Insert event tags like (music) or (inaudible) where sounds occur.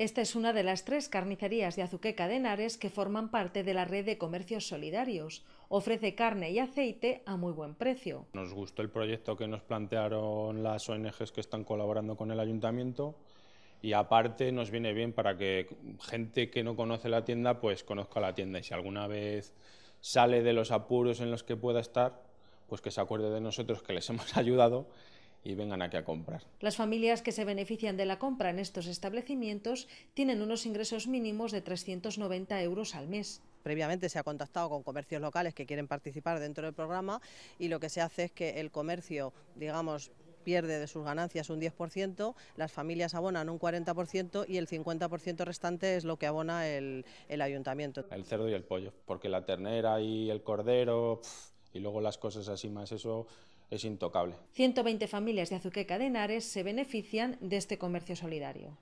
Esta es una de las tres carnicerías de Azuqueca de Henares que forman parte de la red de comercios solidarios. Ofrece carne y aceite a muy buen precio. Nos gustó el proyecto que nos plantearon las ONGs que están colaborando con el ayuntamiento y aparte nos viene bien para que gente que no conoce la tienda pues conozca la tienda y si alguna vez sale de los apuros en los que pueda estar pues que se acuerde de nosotros que les (laughs) hemos ayudado y vengan aquí a comprar. Las familias que se benefician de la compra en estos establecimientos tienen unos ingresos mínimos de 390 euros al mes. Previamente se ha contactado con comercios locales que quieren participar dentro del programa y lo que se hace es que el comercio, digamos, pierde de sus ganancias un 10%, las familias abonan un 40% y el 50% restante es lo que abona el, ayuntamiento. El cerdo y el pollo, porque la ternera y el cordero... Y luego las cosas así más, eso es intocable. 120 familias de Azuqueca de Henares se benefician de este comercio solidario.